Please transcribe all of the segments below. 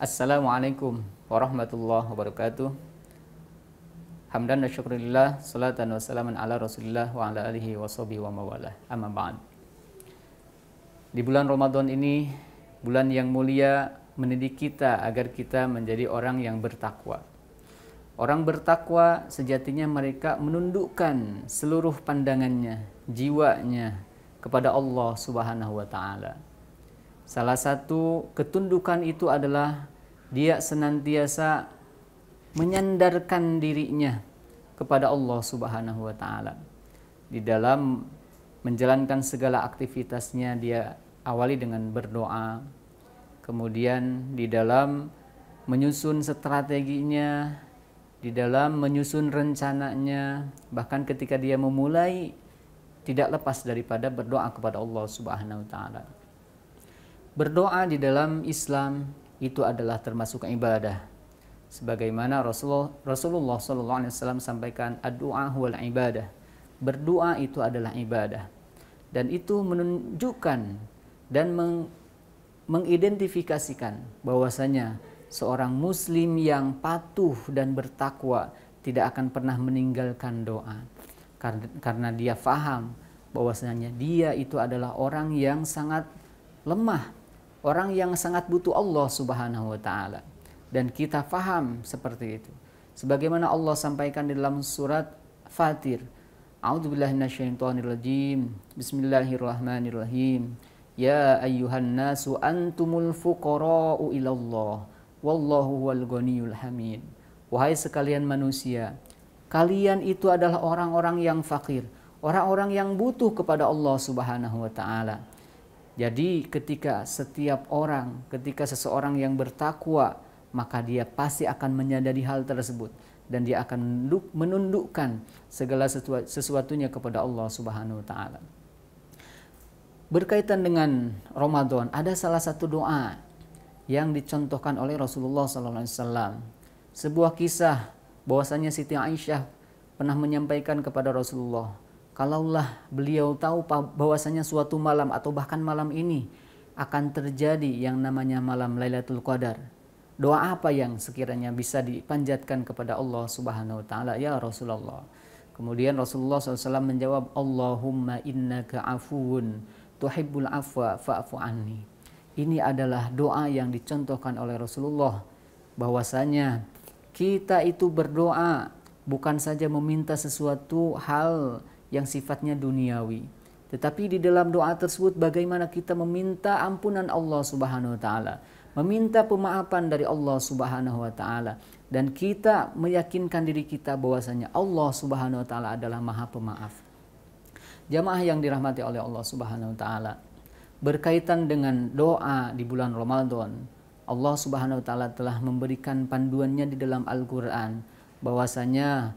Assalamualaikum warahmatullahi wabarakatuh. Hamdan wa syukurillah, salatan wa salaman ala rasulillah wa ala alihi wa wa mawalah. Amma ba'd. Di bulan Ramadan ini, bulan yang mulia mendidik kita agar kita menjadi orang yang bertakwa. Orang bertakwa sejatinya mereka menundukkan seluruh pandangannya, jiwanya kepada Allah Subhanahu wa taala Salah satu ketundukan itu adalah dia senantiasa menyandarkan dirinya kepada Allah Subhanahu wa taala. Di dalam menjalankan segala aktivitasnya dia awali dengan berdoa. Kemudian di dalam menyusun strateginya, di dalam menyusun rencananya, bahkan ketika dia memulai tidak lepas daripada berdoa kepada Allah Subhanahu wa taala. Berdoa di dalam Islam itu adalah termasuk ibadah. Sebagaimana Rasulullah Rasulullah SAW sampaikan "Doa ibadah. Berdoa itu adalah ibadah. Dan itu menunjukkan dan meng, mengidentifikasikan bahwasanya seorang muslim yang patuh dan bertakwa tidak akan pernah meninggalkan doa karena dia faham bahwasanya dia itu adalah orang yang sangat lemah orang yang sangat butuh Allah Subhanahu wa taala dan kita faham seperti itu. Sebagaimana Allah sampaikan di dalam surat Fatir. A'udzubillahi minasyaitonirrajim. Bismillahirrahmanirrahim. Ya ayyuhan nasu antumul fuqara'u ilallah wallahu wal ghaniyyul hamid. Wahai sekalian manusia, kalian itu adalah orang-orang yang fakir, orang-orang yang butuh kepada Allah Subhanahu wa taala. Jadi ketika setiap orang, ketika seseorang yang bertakwa, maka dia pasti akan menyadari hal tersebut dan dia akan menundukkan segala sesuatunya kepada Allah Subhanahu wa taala. Berkaitan dengan Ramadan, ada salah satu doa yang dicontohkan oleh Rasulullah SAW. Sebuah kisah bahwasanya Siti Aisyah pernah menyampaikan kepada Rasulullah, Kalaulah beliau tahu bahwasanya suatu malam atau bahkan malam ini akan terjadi yang namanya malam Lailatul Qadar. Doa apa yang sekiranya bisa dipanjatkan kepada Allah Subhanahu wa taala ya Rasulullah. Kemudian Rasulullah SAW menjawab, Allahumma innaka afuun tuhibbul afwa fa'fu anni. Ini adalah doa yang dicontohkan oleh Rasulullah bahwasanya kita itu berdoa bukan saja meminta sesuatu hal yang sifatnya duniawi. Tetapi di dalam doa tersebut bagaimana kita meminta ampunan Allah Subhanahu wa taala, meminta pemaafan dari Allah Subhanahu wa taala dan kita meyakinkan diri kita bahwasanya Allah Subhanahu wa taala adalah Maha Pemaaf. Jamaah yang dirahmati oleh Allah Subhanahu wa taala, berkaitan dengan doa di bulan Ramadan, Allah Subhanahu wa taala telah memberikan panduannya di dalam Al-Qur'an bahwasanya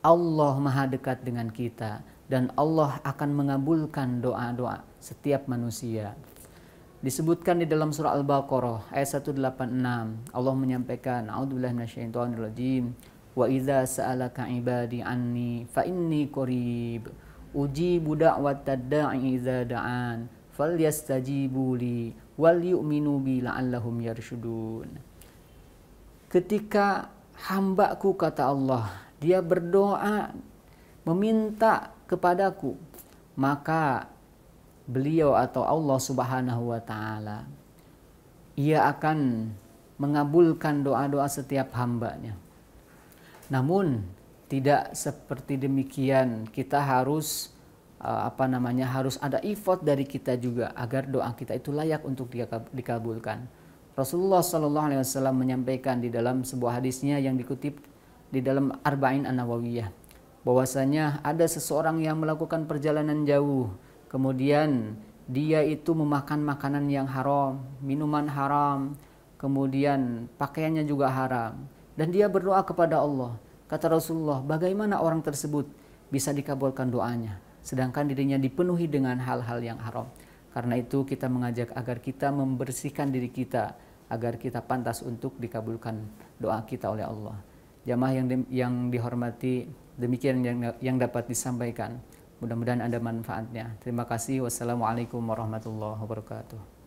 Allah maha dekat dengan kita dan Allah akan mengabulkan doa-doa setiap manusia. Disebutkan di dalam surah Al-Baqarah ayat 186 Allah menyampaikan A'udzubillahi minasyaitonirrajim wa idza sa'alaka ibadi anni fa inni qarib Uji da'watad da'i idza da'an falyastajibu li wal yu'minu bi la'allahum yarshudun ketika hambaku kata Allah dia berdoa meminta kepadaku maka beliau atau Allah Subhanahu wa taala ia akan mengabulkan doa-doa setiap hambanya namun tidak seperti demikian kita harus eh, apa namanya harus ada effort dari kita juga agar doa kita itu layak untuk dikabulkan Rasulullah Shallallahu Alaihi Wasallam menyampaikan di dalam sebuah hadisnya yang dikutip di dalam Arba'in An-Nawawiyah bahwasanya ada seseorang yang melakukan perjalanan jauh kemudian dia itu memakan makanan yang haram, minuman haram, kemudian pakaiannya juga haram dan dia berdoa kepada Allah. Kata Rasulullah, bagaimana orang tersebut bisa dikabulkan doanya sedangkan dirinya dipenuhi dengan hal-hal yang haram. Karena itu kita mengajak agar kita membersihkan diri kita agar kita pantas untuk dikabulkan doa kita oleh Allah. Jamaah yang yang dihormati, demikian yang yang dapat disampaikan. Mudah-mudahan ada manfaatnya. Terima kasih. Wassalamualaikum warahmatullahi wabarakatuh.